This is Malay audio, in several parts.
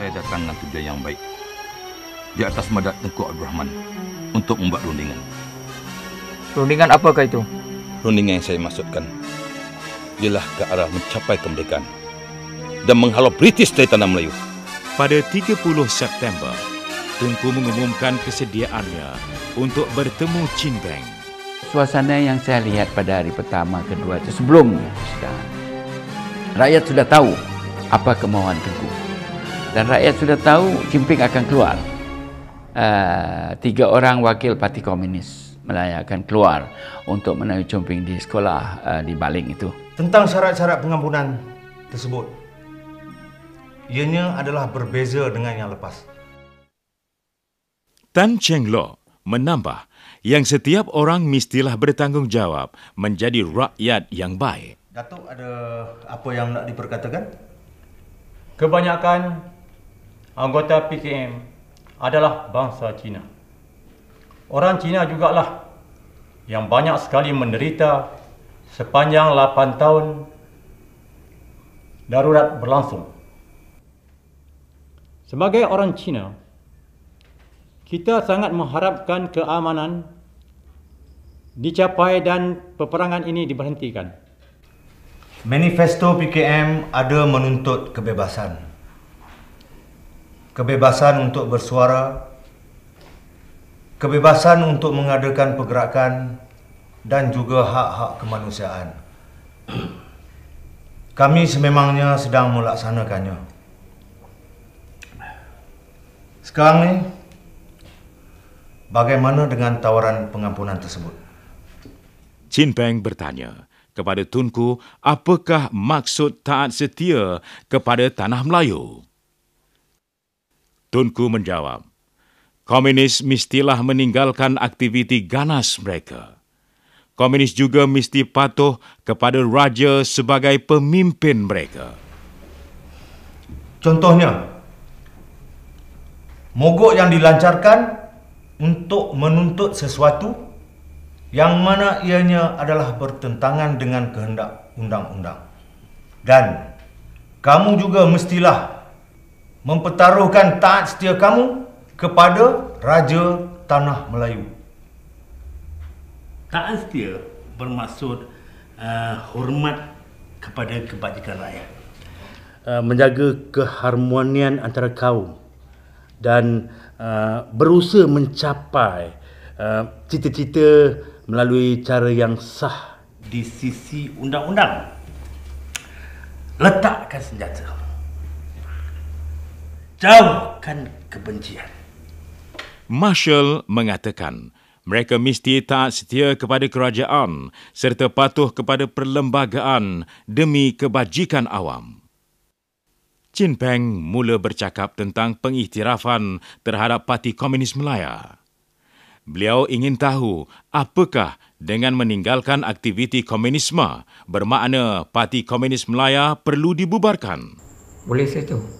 saya datang dengan tujuan yang baik di atas madat Tengku Abdul Rahman untuk membuat rundingan. Rundingan apakah itu? Rundingan yang saya maksudkan ialah ke arah mencapai kemerdekaan dan menghalau British dari tanah Melayu. Pada 30 September, Tengku mengumumkan kesediaannya untuk bertemu Chin Beng. Suasana yang saya lihat pada hari pertama, kedua itu sebelumnya Rakyat sudah tahu apa kemauan Tengku dan rakyat sudah tahu Jinping akan keluar. Uh, tiga orang wakil parti komunis Melayu akan keluar untuk menaik Jinping di sekolah uh, di Baling itu. Tentang syarat-syarat pengampunan tersebut, ianya adalah berbeza dengan yang lepas. Tan Cheng Lo menambah yang setiap orang mestilah bertanggungjawab menjadi rakyat yang baik. Datuk ada apa yang nak diperkatakan? Kebanyakan anggota PKM adalah bangsa Cina. Orang Cina lah yang banyak sekali menderita sepanjang 8 tahun darurat berlangsung. Sebagai orang Cina, kita sangat mengharapkan keamanan dicapai dan peperangan ini diberhentikan. Manifesto PKM ada menuntut kebebasan kebebasan untuk bersuara, kebebasan untuk mengadakan pergerakan dan juga hak-hak kemanusiaan. Kami sememangnya sedang melaksanakannya. Sekarang ini, bagaimana dengan tawaran pengampunan tersebut? Chin Peng bertanya kepada Tunku apakah maksud taat setia kepada Tanah Melayu. Tunku menjawab, Komunis mestilah meninggalkan aktiviti ganas mereka. Komunis juga mesti patuh kepada raja sebagai pemimpin mereka. Contohnya, mogok yang dilancarkan untuk menuntut sesuatu yang mana ianya adalah bertentangan dengan kehendak undang-undang. Dan kamu juga mestilah mempertaruhkan taat setia kamu kepada Raja Tanah Melayu. Taat setia bermaksud uh, hormat kepada kebajikan rakyat. Uh, menjaga keharmonian antara kaum dan uh, berusaha mencapai uh, cita-cita melalui cara yang sah di sisi undang-undang. Letakkan senjata jauhkan kebencian. Marshall mengatakan, mereka mesti tak setia kepada kerajaan serta patuh kepada perlembagaan demi kebajikan awam. Chin Peng mula bercakap tentang pengiktirafan terhadap Parti Komunis Melaya. Beliau ingin tahu apakah dengan meninggalkan aktiviti komunisme bermakna Parti Komunis Melaya perlu dibubarkan. Boleh saya tahu?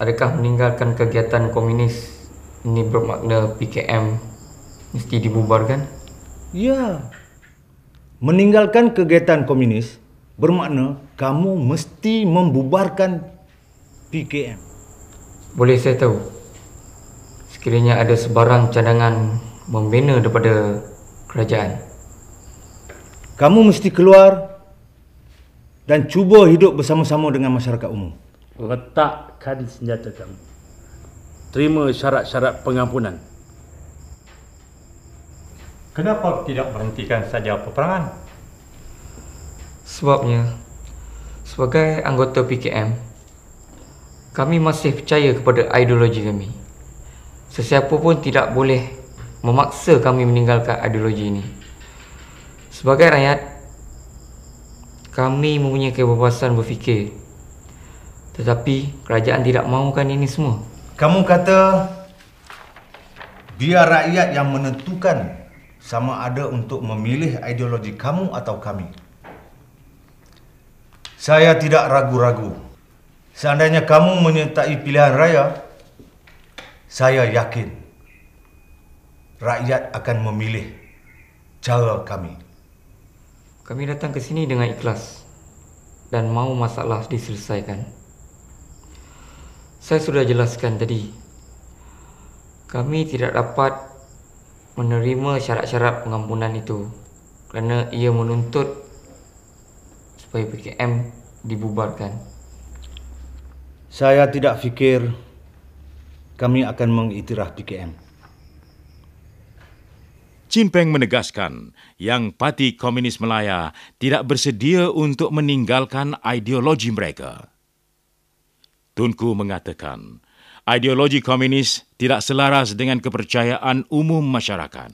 adakah meninggalkan kegiatan komunis ini bermakna PKM mesti dibubarkan? Ya. Meninggalkan kegiatan komunis bermakna kamu mesti membubarkan PKM. Boleh saya tahu? Sekiranya ada sebarang cadangan membina daripada kerajaan. Kamu mesti keluar dan cuba hidup bersama-sama dengan masyarakat umum letakkan senjata kamu terima syarat-syarat pengampunan kenapa tidak berhentikan saja peperangan sebabnya sebagai anggota PKM kami masih percaya kepada ideologi kami sesiapa pun tidak boleh memaksa kami meninggalkan ideologi ini sebagai rakyat kami mempunyai kebebasan berfikir tetapi kerajaan tidak mahukan ini semua. Kamu kata biar rakyat yang menentukan sama ada untuk memilih ideologi kamu atau kami. Saya tidak ragu-ragu. Seandainya kamu menyertai pilihan raya, saya yakin rakyat akan memilih cara kami. Kami datang ke sini dengan ikhlas dan mahu masalah diselesaikan. Saya sudah jelaskan tadi. Kami tidak dapat menerima syarat-syarat pengampunan itu kerana ia menuntut supaya PKM dibubarkan. Saya tidak fikir kami akan mengiktiraf PKM. Cimpeng menegaskan yang Parti Komunis Melaya tidak bersedia untuk meninggalkan ideologi mereka. Tunku mengatakan, ideologi komunis tidak selaras dengan kepercayaan umum masyarakat.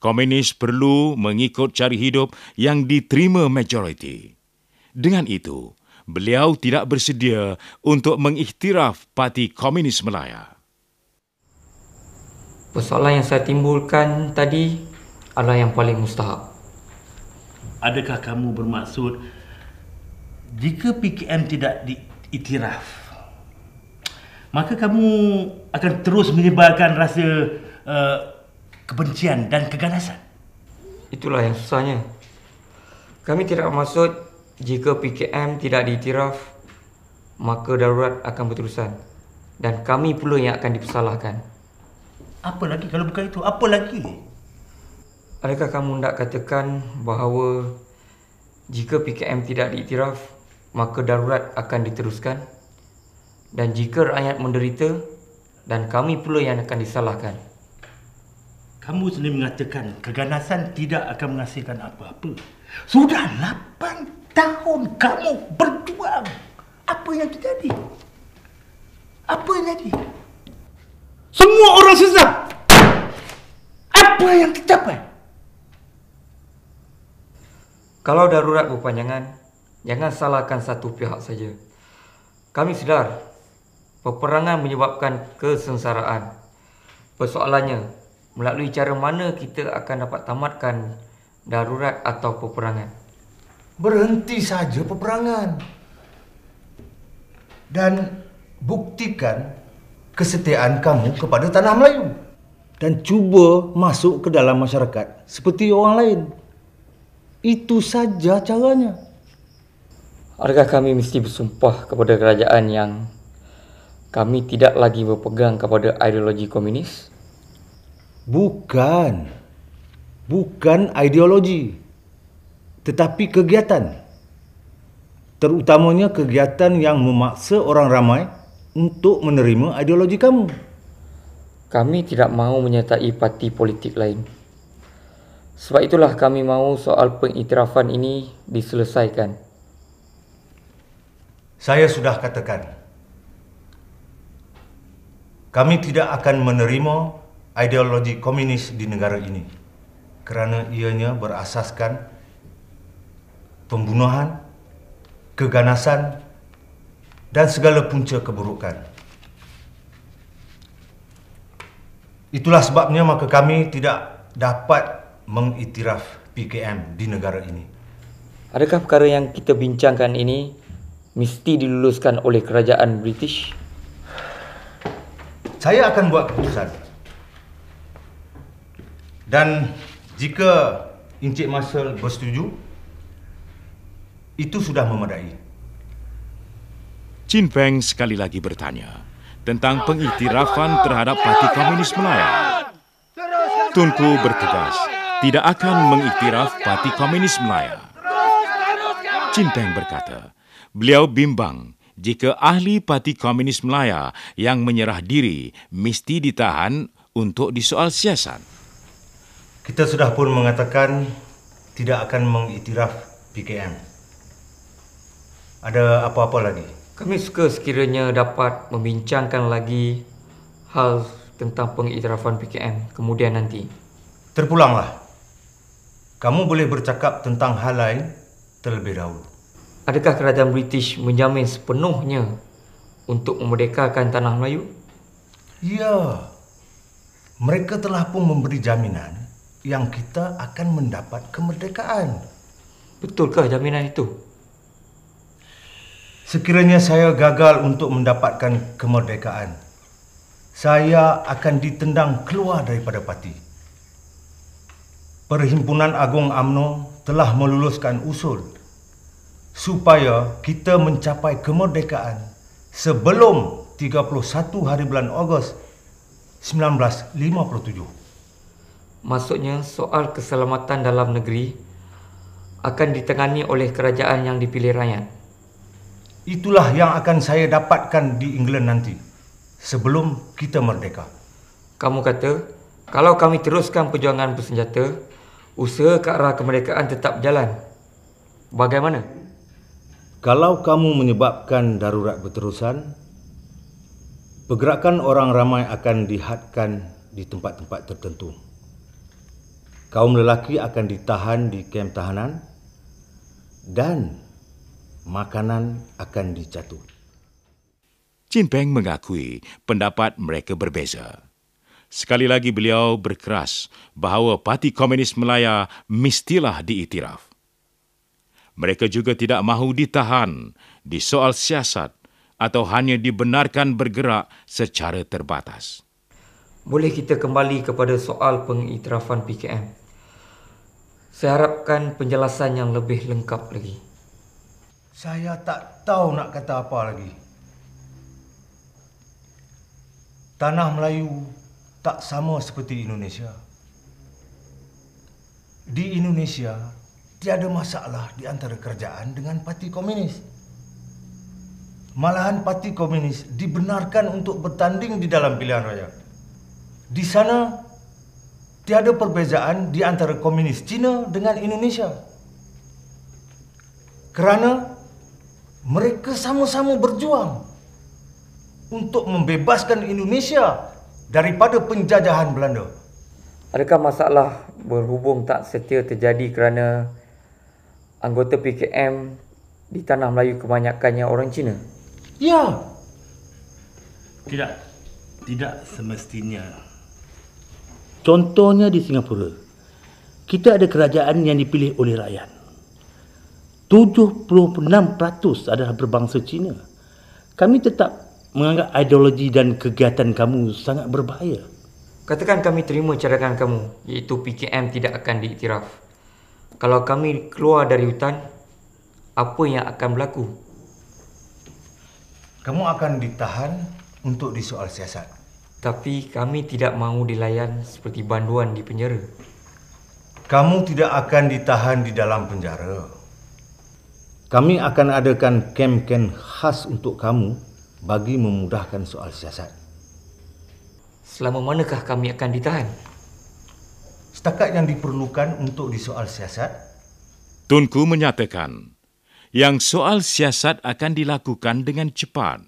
Komunis perlu mengikut cari hidup yang diterima majoriti. Dengan itu, beliau tidak bersedia untuk mengiktiraf Parti Komunis Melaya. Persoalan yang saya timbulkan tadi adalah yang paling mustahak. Adakah kamu bermaksud jika PKM tidak diiktiraf, maka kamu akan terus menyebarkan rasa uh, kebencian dan keganasan. Itulah yang susahnya. Kami tidak maksud jika PKM tidak diiktiraf, maka darurat akan berterusan. Dan kami pula yang akan dipersalahkan. Apa lagi kalau bukan itu? Apa lagi? Adakah kamu nak katakan bahawa jika PKM tidak diiktiraf, maka darurat akan diteruskan? dan jika rakyat menderita dan kami pula yang akan disalahkan. Kamu sendiri mengatakan keganasan tidak akan menghasilkan apa-apa. Sudah 8 tahun kamu berjuang. Apa yang terjadi? Apa yang terjadi? Semua orang sesat. Apa yang tercapai? Kalau darurat berpanjangan, jangan salahkan satu pihak saja. Kami sedar Peperangan menyebabkan kesengsaraan. Persoalannya, melalui cara mana kita akan dapat tamatkan darurat atau peperangan? Berhenti saja peperangan. Dan buktikan kesetiaan kamu kepada tanah Melayu. Dan cuba masuk ke dalam masyarakat seperti orang lain. Itu saja caranya. Adakah kami mesti bersumpah kepada kerajaan yang kami tidak lagi berpegang kepada ideologi komunis? Bukan. Bukan ideologi. Tetapi kegiatan. Terutamanya kegiatan yang memaksa orang ramai untuk menerima ideologi kamu. Kami tidak mahu menyertai parti politik lain. Sebab itulah kami mahu soal pengiktirafan ini diselesaikan. Saya sudah katakan, kami tidak akan menerima ideologi komunis di negara ini kerana ianya berasaskan pembunuhan, keganasan dan segala punca keburukan. Itulah sebabnya maka kami tidak dapat mengiktiraf PKM di negara ini. Adakah perkara yang kita bincangkan ini mesti diluluskan oleh kerajaan British? saya akan buat keputusan. Dan jika Encik Marshall bersetuju, itu sudah memadai. Chin Feng sekali lagi bertanya tentang pengiktirafan terhadap Parti Komunis Melayu. Tunku bertegas, tidak akan mengiktiraf Parti Komunis Melayu. Chin Feng berkata, beliau bimbang jika ahli Parti Komunis Melaya yang menyerah diri mesti ditahan untuk disoal siasan. Kita sudah pun mengatakan tidak akan mengiktiraf PKM. Ada apa-apa lagi? Kami suka sekiranya dapat membincangkan lagi hal tentang pengiktirafan PKM kemudian nanti. Terpulanglah. Kamu boleh bercakap tentang hal lain terlebih dahulu. Adakah kerajaan British menjamin sepenuhnya untuk memerdekakan tanah Melayu? Ya. Mereka telah pun memberi jaminan yang kita akan mendapat kemerdekaan. Betulkah jaminan itu? Sekiranya saya gagal untuk mendapatkan kemerdekaan, saya akan ditendang keluar daripada parti. Perhimpunan Agong AMNO telah meluluskan usul supaya kita mencapai kemerdekaan sebelum 31 hari bulan Ogos 1957. Maksudnya soal keselamatan dalam negeri akan ditangani oleh kerajaan yang dipilih rakyat. Itulah yang akan saya dapatkan di England nanti sebelum kita merdeka. Kamu kata kalau kami teruskan perjuangan bersenjata, usaha ke arah kemerdekaan tetap jalan. Bagaimana? Bagaimana? Kalau kamu menyebabkan darurat berterusan, pergerakan orang ramai akan dihadkan di tempat-tempat tertentu. Kaum lelaki akan ditahan di kem tahanan dan makanan akan dicatut. Jin Peng mengakui pendapat mereka berbeza. Sekali lagi beliau berkeras bahawa Parti Komunis Melaya mestilah diiktiraf. Mereka juga tidak mahu ditahan di soal siasat atau hanya dibenarkan bergerak secara terbatas. Boleh kita kembali kepada soal pengiktirafan PKM. Saya harapkan penjelasan yang lebih lengkap lagi. Saya tak tahu nak kata apa lagi. Tanah Melayu tak sama seperti Indonesia. Di Indonesia, tiada masalah di antara kerajaan dengan parti komunis. Malahan parti komunis dibenarkan untuk bertanding di dalam pilihan raya. Di sana tiada perbezaan di antara komunis Cina dengan Indonesia. Kerana mereka sama-sama berjuang untuk membebaskan Indonesia daripada penjajahan Belanda. Adakah masalah berhubung tak setia terjadi kerana anggota PKM di tanah Melayu kebanyakannya orang Cina? Ya. Tidak. Tidak semestinya. Contohnya di Singapura. Kita ada kerajaan yang dipilih oleh rakyat. 76% adalah berbangsa Cina. Kami tetap menganggap ideologi dan kegiatan kamu sangat berbahaya. Katakan kami terima cadangan kamu, iaitu PKM tidak akan diiktiraf kalau kami keluar dari hutan, apa yang akan berlaku? Kamu akan ditahan untuk disoal siasat. Tapi kami tidak mahu dilayan seperti banduan di penjara. Kamu tidak akan ditahan di dalam penjara. Kami akan adakan kem-kem khas untuk kamu bagi memudahkan soal siasat. Selama manakah kami akan ditahan? setakat yang diperlukan untuk di soal siasat? Tunku menyatakan, yang soal siasat akan dilakukan dengan cepat.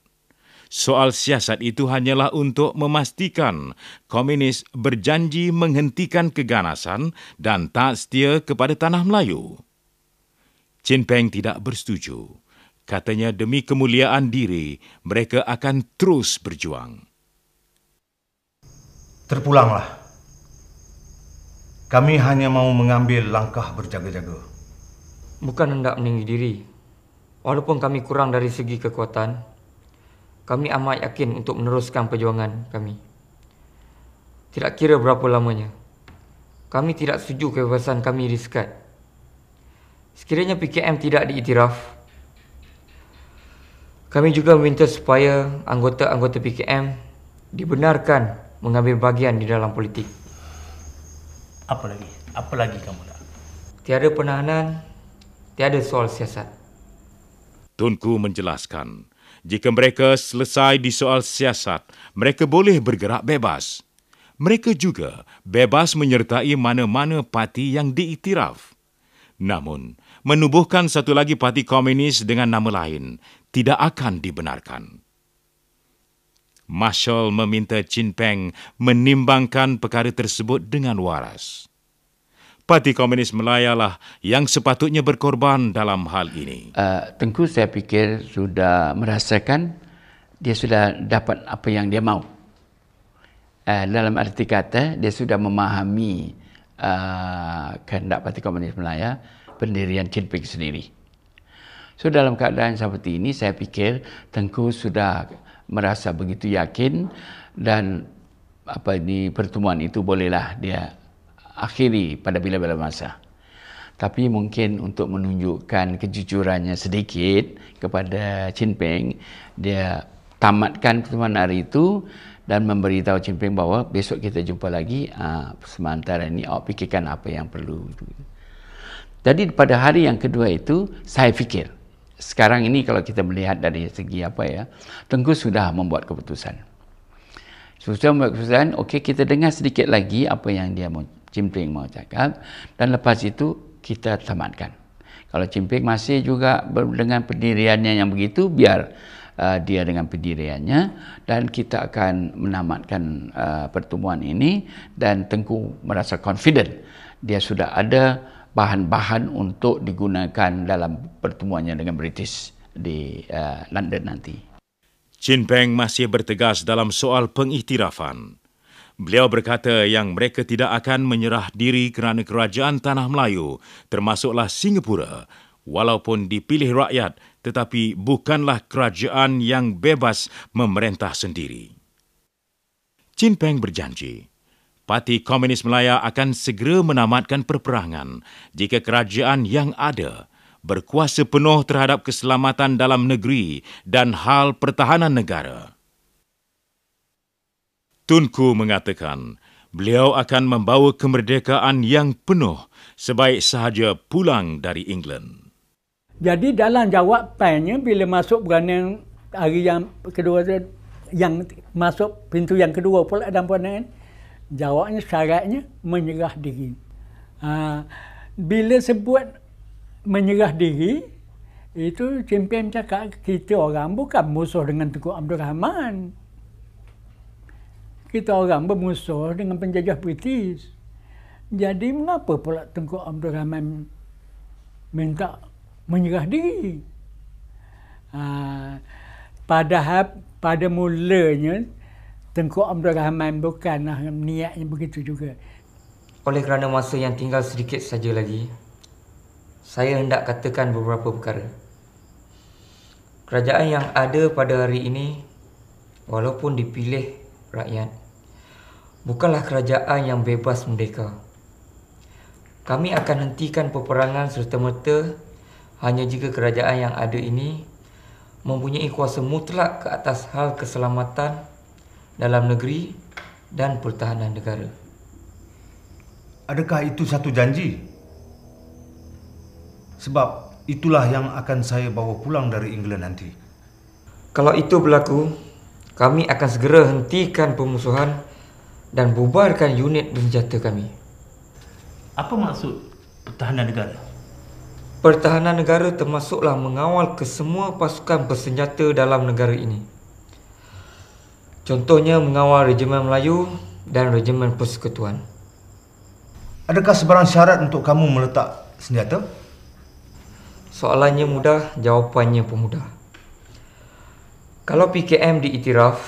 Soal siasat itu hanyalah untuk memastikan komunis berjanji menghentikan keganasan dan tak setia kepada tanah Melayu. Chin Peng tidak bersetuju. Katanya demi kemuliaan diri, mereka akan terus berjuang. Terpulanglah. Kami hanya mahu mengambil langkah berjaga-jaga. Bukan hendak meninggi diri. Walaupun kami kurang dari segi kekuatan, kami amat yakin untuk meneruskan perjuangan kami. Tidak kira berapa lamanya, kami tidak setuju kebebasan kami disekat. Sekiranya PKM tidak diiktiraf, kami juga meminta supaya anggota-anggota PKM dibenarkan mengambil bagian di dalam politik. Apa lagi? Apa lagi kamu nak? Tiada penahanan, tiada soal siasat. Tunku menjelaskan, jika mereka selesai di soal siasat, mereka boleh bergerak bebas. Mereka juga bebas menyertai mana-mana parti yang diiktiraf. Namun, menubuhkan satu lagi parti komunis dengan nama lain tidak akan dibenarkan. Marshall meminta Chin Peng menimbangkan perkara tersebut dengan waras. Parti Komunis Melaya lah yang sepatutnya berkorban dalam hal ini. Uh, Tengku saya fikir sudah merasakan dia sudah dapat apa yang dia mahu. Uh, ah, dalam arti kata, dia sudah memahami uh, kehendak Parti Komunis Melaya pendirian Chin Peng sendiri. So dalam keadaan seperti ini saya fikir Tengku sudah merasa begitu yakin dan apa ini pertemuan itu bolehlah dia akhiri pada bila-bila masa. Tapi mungkin untuk menunjukkan kejujurannya sedikit kepada Chin Peng, dia tamatkan pertemuan hari itu dan memberitahu Chin Peng bahawa besok kita jumpa lagi ah, sementara ini awak fikirkan apa yang perlu. Jadi pada hari yang kedua itu saya fikir sekarang ini kalau kita melihat dari segi apa ya, Tengku sudah membuat keputusan. Sudah membuat keputusan, okey kita dengar sedikit lagi apa yang dia mau, Jim mau cakap dan lepas itu kita tamatkan. Kalau cimping masih juga dengan pendiriannya yang begitu, biar uh, dia dengan pendiriannya dan kita akan menamatkan uh, pertemuan ini dan Tengku merasa confident dia sudah ada bahan-bahan untuk digunakan dalam pertemuannya dengan British di uh, London nanti. Chin Peng masih bertegas dalam soal pengiktirafan. Beliau berkata yang mereka tidak akan menyerah diri kerana kerajaan tanah Melayu termasuklah Singapura walaupun dipilih rakyat tetapi bukanlah kerajaan yang bebas memerintah sendiri. Chin Peng berjanji Parti Komunis Melaya akan segera menamatkan perperangan jika kerajaan yang ada berkuasa penuh terhadap keselamatan dalam negeri dan hal pertahanan negara. Tunku mengatakan, beliau akan membawa kemerdekaan yang penuh sebaik sahaja pulang dari England. Jadi dalam jawapannya bila masuk berani hari yang kedua yang masuk pintu yang kedua pula dan pun jawabnya syaratnya menyerah diri. Ha, bila sebut menyerah diri, itu cimpin cakap kita orang bukan musuh dengan Tengku Abdul Rahman. Kita orang bermusuh dengan penjajah British. Jadi mengapa pula Tengku Abdul Rahman minta menyerah diri? Ha, padahal pada mulanya Tengku Abdul Rahman bukan lah niatnya begitu juga. Oleh kerana masa yang tinggal sedikit saja lagi, saya hendak katakan beberapa perkara. Kerajaan yang ada pada hari ini, walaupun dipilih rakyat, bukanlah kerajaan yang bebas merdeka. Kami akan hentikan peperangan serta-merta hanya jika kerajaan yang ada ini mempunyai kuasa mutlak ke atas hal keselamatan dalam negeri dan pertahanan negara. Adakah itu satu janji? Sebab itulah yang akan saya bawa pulang dari England nanti. Kalau itu berlaku, kami akan segera hentikan pemusuhan dan bubarkan unit bersenjata kami. Apa maksud pertahanan negara? Pertahanan negara termasuklah mengawal kesemua pasukan bersenjata dalam negara ini. Contohnya mengawal Regimen Melayu dan Regimen Persekutuan. Adakah sebarang syarat untuk kamu meletak senjata? Soalannya mudah, jawapannya pun mudah. Kalau PKM diiktiraf,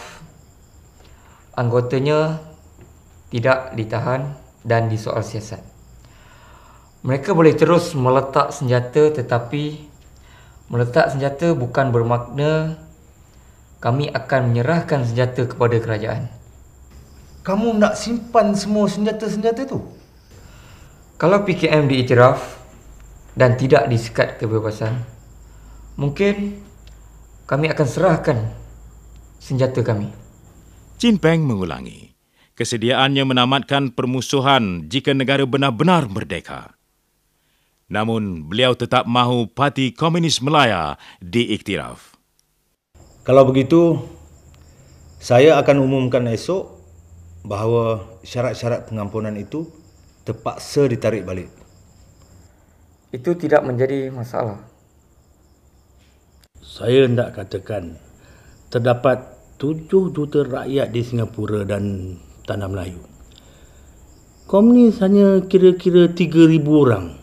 anggotanya tidak ditahan dan disoal siasat. Mereka boleh terus meletak senjata tetapi meletak senjata bukan bermakna kami akan menyerahkan senjata kepada kerajaan. Kamu nak simpan semua senjata-senjata tu? Kalau PKM diiktiraf dan tidak disekat kebebasan, mungkin kami akan serahkan senjata kami. Chin Peng mengulangi kesediaannya menamatkan permusuhan jika negara benar-benar merdeka. Namun, beliau tetap mahu Parti Komunis Melaya diiktiraf. Kalau begitu, saya akan umumkan esok bahawa syarat-syarat pengampunan itu terpaksa ditarik balik. Itu tidak menjadi masalah. Saya hendak katakan, terdapat 7 juta rakyat di Singapura dan Tanah Melayu. Komunis hanya kira-kira 3,000 orang.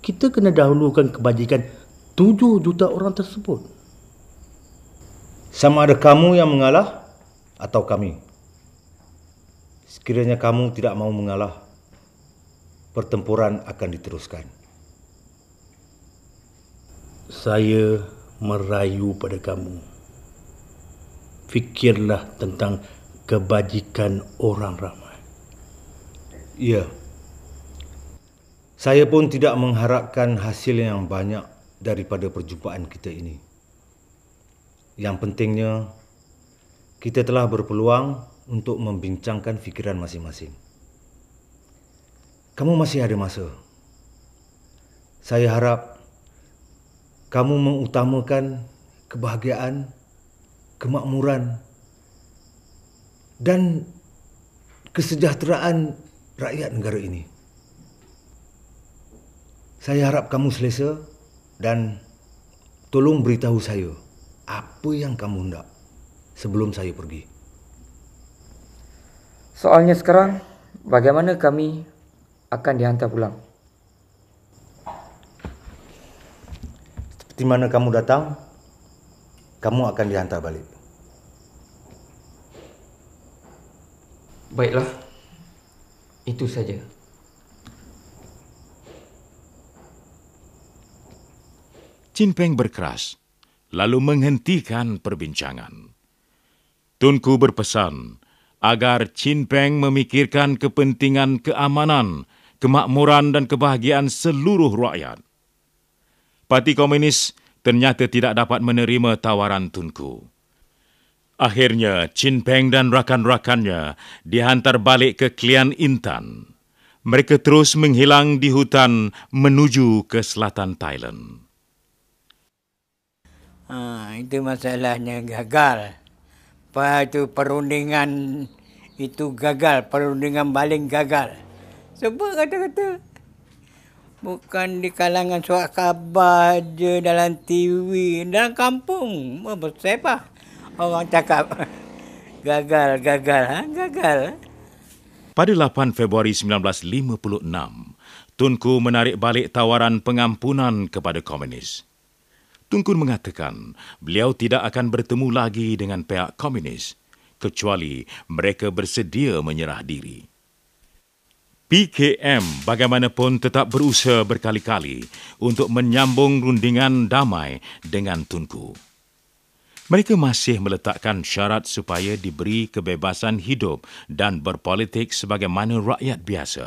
Kita kena dahulukan kebajikan 7 juta orang tersebut. Sama ada kamu yang mengalah atau kami. Sekiranya kamu tidak mau mengalah, pertempuran akan diteruskan. Saya merayu pada kamu. Fikirlah tentang kebajikan orang ramai. Ya. Saya pun tidak mengharapkan hasil yang banyak daripada perjumpaan kita ini. Yang pentingnya, kita telah berpeluang untuk membincangkan fikiran masing-masing. Kamu masih ada masa. Saya harap kamu mengutamakan kebahagiaan, kemakmuran dan kesejahteraan rakyat negara ini. Saya harap kamu selesa dan tolong beritahu saya apa yang kamu hendak sebelum saya pergi? Soalnya sekarang, bagaimana kami akan dihantar pulang? Seperti mana kamu datang, kamu akan dihantar balik. Baiklah. Itu saja. Chin Peng berkeras, lalu menghentikan perbincangan. Tunku berpesan agar Chin Peng memikirkan kepentingan keamanan, kemakmuran dan kebahagiaan seluruh rakyat. Parti Komunis ternyata tidak dapat menerima tawaran Tunku. Akhirnya, Chin Peng dan rakan-rakannya dihantar balik ke Klian Intan. Mereka terus menghilang di hutan menuju ke selatan Thailand. Ha, itu masalahnya gagal. Lepas itu perundingan itu gagal. Perundingan baling gagal. Sebab kata-kata. Bukan di kalangan suara khabar je dalam TV. Dalam kampung. Siapa? Orang cakap. Gagal, gagal. Ha? Gagal. Pada 8 Februari 1956, Tunku menarik balik tawaran pengampunan kepada komunis. Tungkun mengatakan beliau tidak akan bertemu lagi dengan pihak komunis kecuali mereka bersedia menyerah diri. PKM bagaimanapun tetap berusaha berkali-kali untuk menyambung rundingan damai dengan Tunku. Mereka masih meletakkan syarat supaya diberi kebebasan hidup dan berpolitik sebagaimana rakyat biasa.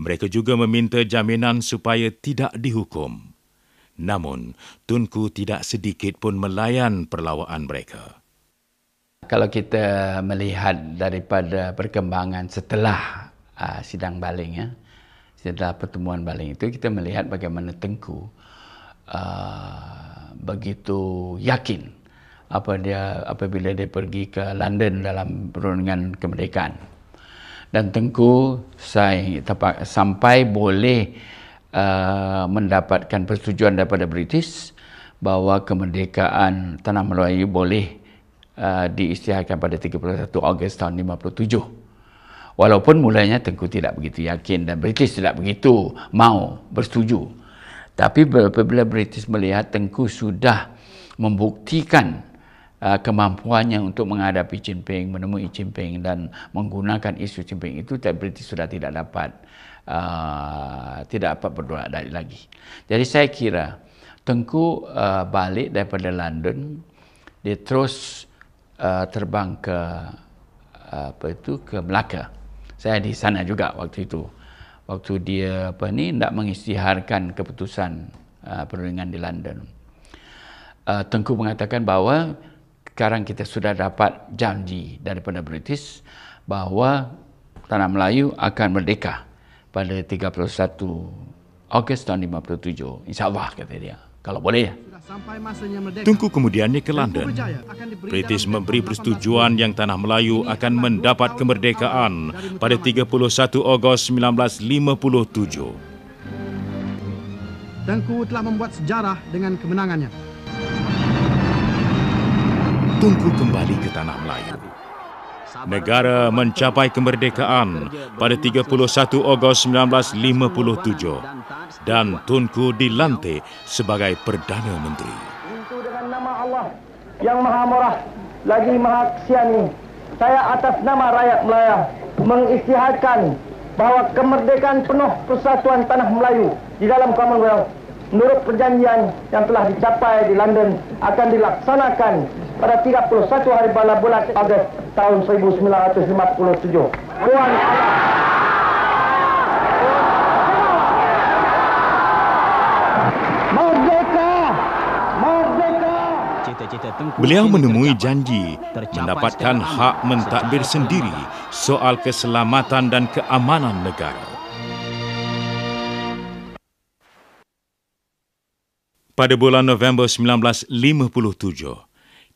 Mereka juga meminta jaminan supaya tidak dihukum. Namun, Tunku tidak sedikit pun melayan perlawanan mereka. Kalau kita melihat daripada perkembangan setelah uh, sidang baling, ya, setelah pertemuan baling itu, kita melihat bagaimana Tengku uh, ah, begitu yakin apa dia apabila dia pergi ke London dalam perundingan kemerdekaan. Dan Tengku sampai boleh uh, mendapatkan persetujuan daripada British bahawa kemerdekaan tanah Melayu boleh uh, diisytiharkan pada 31 Ogos tahun 57. Walaupun mulanya Tengku tidak begitu yakin dan British tidak begitu mau bersetuju. Tapi apabila British melihat Tengku sudah membuktikan uh, kemampuannya untuk menghadapi Chin Ping, menemui Chin Ping dan menggunakan isu Chin Ping itu, British sudah tidak dapat uh, tidak dapat berdoa dari lagi. Jadi saya kira Tengku uh, balik daripada London, dia terus uh, terbang ke uh, apa itu ke Melaka. Saya di sana juga waktu itu. Waktu dia apa ni nak mengisytiharkan keputusan uh, perundingan di London. Uh, Tengku mengatakan bahawa sekarang kita sudah dapat janji daripada British bahawa tanah Melayu akan merdeka pada 31 Ogos tahun 57. InsyaAllah kata dia. Kalau boleh ya. Tunggu kemudiannya ke London. British memberi persetujuan yang tanah Melayu akan mendapat kemerdekaan pada 31 Ogos 1957. Tengku telah membuat sejarah dengan kemenangannya. Tunggu kembali ke tanah Melayu negara mencapai kemerdekaan pada 31 Ogos 1957 dan Tunku dilantik sebagai Perdana Menteri. Itu dengan nama Allah yang Maha Murah lagi Maha Kesiani, saya atas nama rakyat Melayu mengisytiharkan bahawa kemerdekaan penuh persatuan tanah Melayu di dalam Commonwealth menurut perjanjian yang telah dicapai di London akan dilaksanakan pada 31 hari bala bulan Ogos tahun 1957. Puan Beliau menemui janji mendapatkan hak mentadbir sendiri soal keselamatan dan keamanan negara. pada bulan November 1957,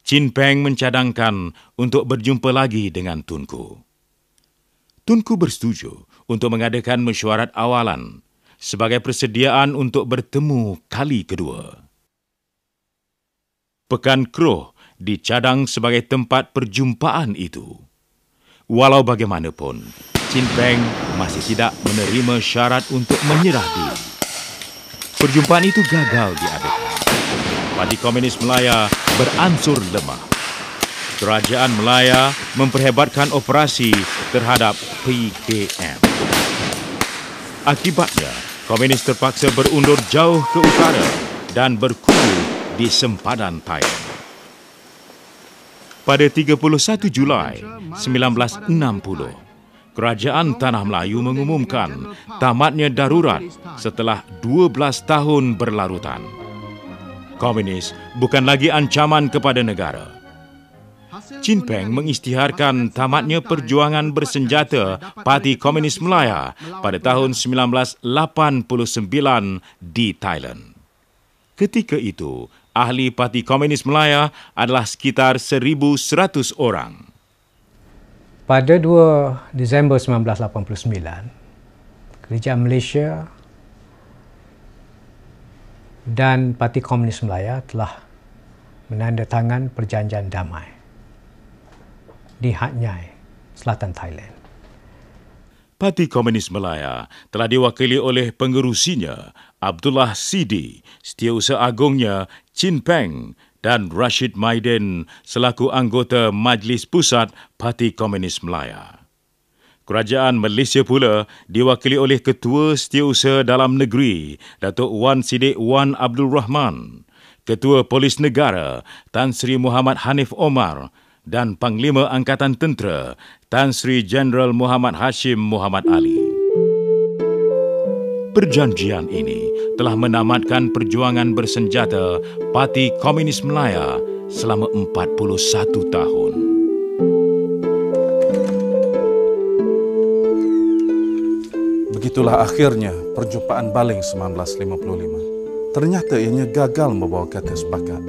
Chin Peng mencadangkan untuk berjumpa lagi dengan Tunku. Tunku bersetuju untuk mengadakan mesyuarat awalan sebagai persediaan untuk bertemu kali kedua. Pekan Kroh dicadang sebagai tempat perjumpaan itu. Walau bagaimanapun, Chin Peng masih tidak menerima syarat untuk menyerah diri. Perjumpaan itu gagal diadakan. Parti Komunis Melaya beransur lemah. Kerajaan Melaya memperhebatkan operasi terhadap PKM. Akibatnya, Komunis terpaksa berundur jauh ke utara dan berkubu di sempadan Thailand. Pada 31 Julai 1960, Kerajaan Tanah Melayu mengumumkan tamatnya darurat setelah 12 tahun berlarutan. Komunis bukan lagi ancaman kepada negara. Chin Peng mengisytiharkan tamatnya perjuangan bersenjata Parti Komunis Melaya pada tahun 1989 di Thailand. Ketika itu, ahli Parti Komunis Melaya adalah sekitar 1,100 orang. Pada 2 Disember 1989, Kerajaan Malaysia dan Parti Komunis Melaya telah menandatangan perjanjian damai di Hat Yai, Selatan Thailand. Parti Komunis Melaya telah diwakili oleh pengerusinya Abdullah Sidi, setiausaha agungnya Chin Peng, dan Rashid Maiden selaku anggota Majlis Pusat Parti Komunis Melaya. Kerajaan Malaysia pula diwakili oleh Ketua Setiausaha Dalam Negeri Datuk Wan Sidik Wan Abdul Rahman, Ketua Polis Negara Tan Sri Muhammad Hanif Omar dan Panglima Angkatan Tentera Tan Sri Jeneral Muhammad Hashim Muhammad Ali. Perjanjian ini telah menamatkan perjuangan bersenjata Parti Komunis Melaya selama 41 tahun. Begitulah akhirnya perjumpaan baling 1955. Ternyata ianya gagal membawa kata sepakat.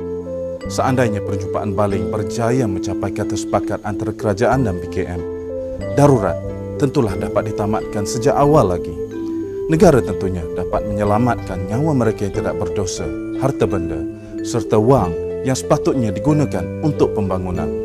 Seandainya perjumpaan baling berjaya mencapai kata sepakat antara kerajaan dan PKM, darurat tentulah dapat ditamatkan sejak awal lagi. Negara tentunya dapat menyelamatkan nyawa mereka yang tidak berdosa, harta benda, serta wang yang sepatutnya digunakan untuk pembangunan.